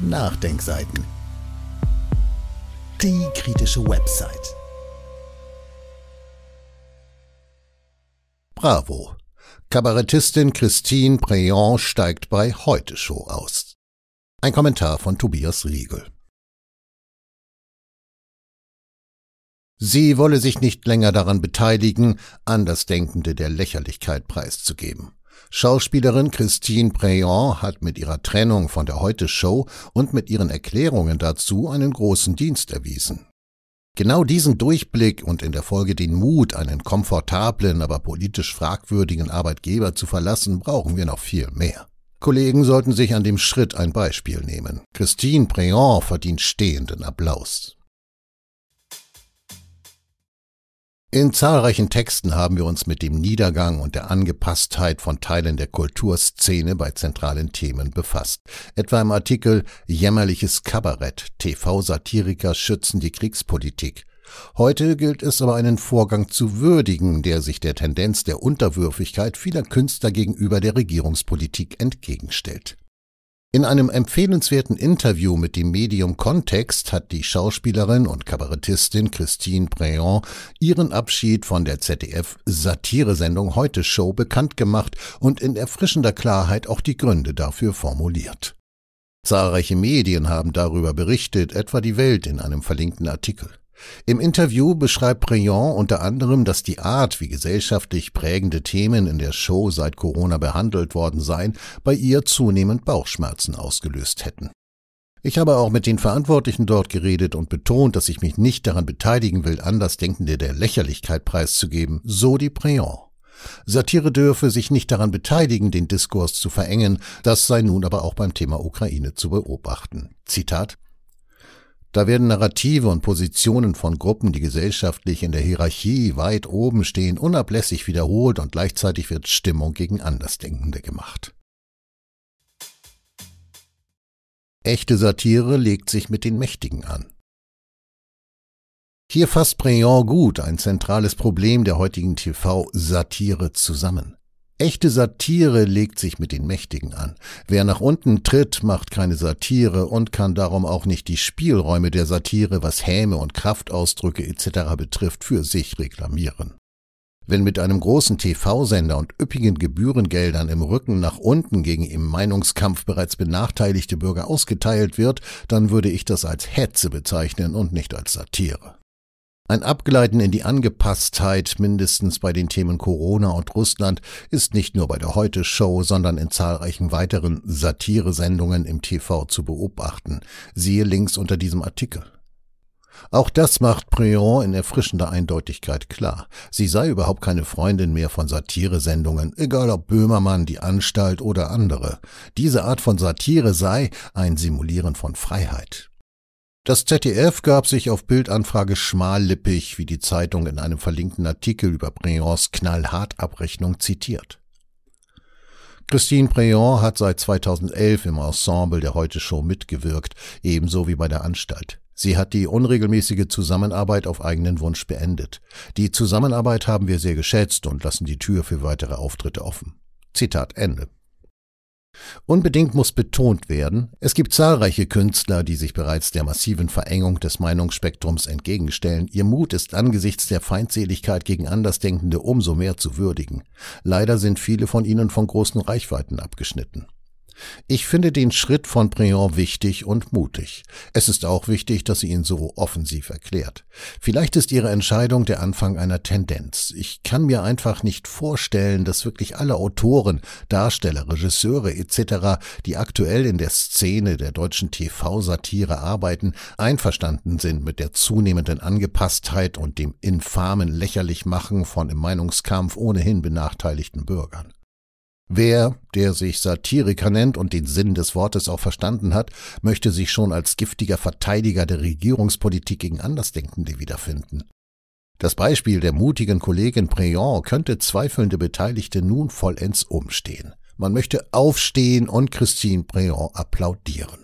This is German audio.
Nachdenkseiten. Die kritische Website. Bravo. Kabarettistin Christine Preon steigt bei Heute Show aus. Ein Kommentar von Tobias Riegel. Sie wolle sich nicht länger daran beteiligen, Andersdenkende der Lächerlichkeit preiszugeben. Schauspielerin Christine Preyon hat mit ihrer Trennung von der Heute Show und mit ihren Erklärungen dazu einen großen Dienst erwiesen. Genau diesen Durchblick und in der Folge den Mut, einen komfortablen, aber politisch fragwürdigen Arbeitgeber zu verlassen, brauchen wir noch viel mehr. Kollegen sollten sich an dem Schritt ein Beispiel nehmen. Christine Preyon verdient stehenden Applaus. In zahlreichen Texten haben wir uns mit dem Niedergang und der Angepasstheit von Teilen der Kulturszene bei zentralen Themen befasst. Etwa im Artikel Jämmerliches Kabarett, TV-Satiriker schützen die Kriegspolitik. Heute gilt es aber einen Vorgang zu würdigen, der sich der Tendenz der Unterwürfigkeit vieler Künstler gegenüber der Regierungspolitik entgegenstellt. In einem empfehlenswerten Interview mit dem Medium Kontext hat die Schauspielerin und Kabarettistin Christine Préon ihren Abschied von der zdf satiresendung Heute Show bekannt gemacht und in erfrischender Klarheit auch die Gründe dafür formuliert. Zahlreiche Medien haben darüber berichtet, etwa die Welt in einem verlinkten Artikel. Im Interview beschreibt Briand unter anderem, dass die Art, wie gesellschaftlich prägende Themen in der Show seit Corona behandelt worden seien, bei ihr zunehmend Bauchschmerzen ausgelöst hätten. Ich habe auch mit den Verantwortlichen dort geredet und betont, dass ich mich nicht daran beteiligen will, Andersdenkende der Lächerlichkeit preiszugeben, so die Préon. Satire dürfe sich nicht daran beteiligen, den Diskurs zu verengen, das sei nun aber auch beim Thema Ukraine zu beobachten. Zitat da werden Narrative und Positionen von Gruppen, die gesellschaftlich in der Hierarchie weit oben stehen, unablässig wiederholt und gleichzeitig wird Stimmung gegen Andersdenkende gemacht. Echte Satire legt sich mit den Mächtigen an. Hier fasst Briand gut ein zentrales Problem der heutigen TV-Satire zusammen. Echte Satire legt sich mit den Mächtigen an. Wer nach unten tritt, macht keine Satire und kann darum auch nicht die Spielräume der Satire, was Häme und Kraftausdrücke etc. betrifft, für sich reklamieren. Wenn mit einem großen TV-Sender und üppigen Gebührengeldern im Rücken nach unten gegen im Meinungskampf bereits benachteiligte Bürger ausgeteilt wird, dann würde ich das als Hetze bezeichnen und nicht als Satire. Ein Abgleiten in die Angepasstheit, mindestens bei den Themen Corona und Russland, ist nicht nur bei der Heute-Show, sondern in zahlreichen weiteren Satire-Sendungen im TV zu beobachten. Siehe links unter diesem Artikel. Auch das macht Prion in erfrischender Eindeutigkeit klar. Sie sei überhaupt keine Freundin mehr von Satiresendungen, egal ob Böhmermann, die Anstalt oder andere. Diese Art von Satire sei ein Simulieren von Freiheit. Das ZDF gab sich auf Bildanfrage schmallippig, wie die Zeitung in einem verlinkten Artikel über knallhart Abrechnung zitiert. Christine Preon hat seit 2011 im Ensemble der Heute Show mitgewirkt, ebenso wie bei der Anstalt. Sie hat die unregelmäßige Zusammenarbeit auf eigenen Wunsch beendet. Die Zusammenarbeit haben wir sehr geschätzt und lassen die Tür für weitere Auftritte offen. Zitat Ende. Unbedingt muss betont werden, es gibt zahlreiche Künstler, die sich bereits der massiven Verengung des Meinungsspektrums entgegenstellen. Ihr Mut ist angesichts der Feindseligkeit gegen Andersdenkende umso mehr zu würdigen. Leider sind viele von ihnen von großen Reichweiten abgeschnitten. Ich finde den Schritt von Briand wichtig und mutig. Es ist auch wichtig, dass sie ihn so offensiv erklärt. Vielleicht ist ihre Entscheidung der Anfang einer Tendenz. Ich kann mir einfach nicht vorstellen, dass wirklich alle Autoren, Darsteller, Regisseure etc., die aktuell in der Szene der deutschen TV-Satire arbeiten, einverstanden sind mit der zunehmenden Angepasstheit und dem infamen Lächerlichmachen von im Meinungskampf ohnehin benachteiligten Bürgern. Wer, der sich Satiriker nennt und den Sinn des Wortes auch verstanden hat, möchte sich schon als giftiger Verteidiger der Regierungspolitik gegen Andersdenkende wiederfinden. Das Beispiel der mutigen Kollegin Préon könnte zweifelnde Beteiligte nun vollends umstehen. Man möchte aufstehen und Christine Préon applaudieren.